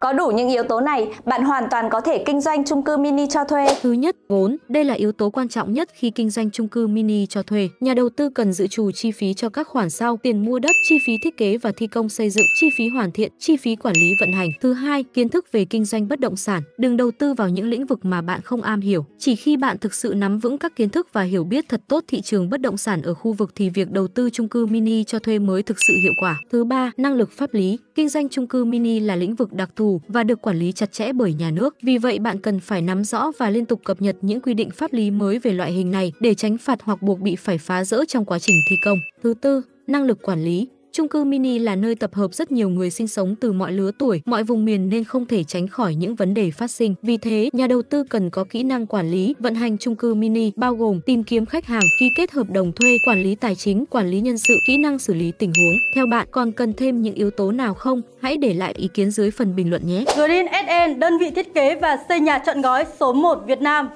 Có đủ những yếu tố này, bạn hoàn toàn có thể kinh doanh chung cư mini cho thuê. Thứ nhất, vốn. Đây là yếu tố quan trọng nhất khi kinh doanh chung cư mini cho thuê. Nhà đầu tư cần dự trù chi phí cho các khoản sau: tiền mua đất, chi phí thiết kế và thi công xây dựng, chi phí hoàn thiện, chi phí quản lý vận hành. Thứ hai, kiến thức về kinh doanh bất động sản. Đừng đầu tư vào những lĩnh vực mà bạn không am hiểu. Chỉ khi bạn thực sự nắm vững các kiến thức và hiểu biết thật tốt thị trường bất động sản ở khu vực thì việc đầu tư chung cư mini cho thuê mới thực sự hiệu quả. Thứ ba, năng lực pháp lý. Kinh doanh chung cư mini là lĩnh vực đặc thù thù và được quản lý chặt chẽ bởi nhà nước. Vì vậy bạn cần phải nắm rõ và liên tục cập nhật những quy định pháp lý mới về loại hình này để tránh phạt hoặc buộc bị phải phá rỡ trong quá trình thi công. Thứ tư, năng lực quản lý Chung cư mini là nơi tập hợp rất nhiều người sinh sống từ mọi lứa tuổi, mọi vùng miền nên không thể tránh khỏi những vấn đề phát sinh. Vì thế, nhà đầu tư cần có kỹ năng quản lý, vận hành chung cư mini bao gồm tìm kiếm khách hàng, ký kết hợp đồng thuê, quản lý tài chính, quản lý nhân sự, kỹ năng xử lý tình huống. Theo bạn còn cần thêm những yếu tố nào không? Hãy để lại ý kiến dưới phần bình luận nhé. Green SN, đơn vị thiết kế và xây nhà trọn gói số 1 Việt Nam.